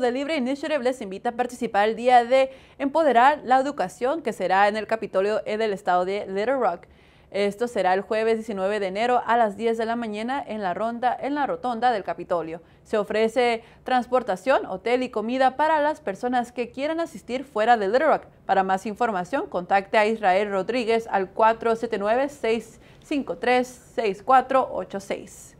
de Libre Initiative les invita a participar el día de Empoderar la Educación, que será en el Capitolio del Estado de Little Rock. Esto será el jueves 19 de enero a las 10 de la mañana en la ronda en la rotonda del Capitolio. Se ofrece transportación, hotel y comida para las personas que quieran asistir fuera de Little Rock. Para más información, contacte a Israel Rodríguez al 479 653 6486.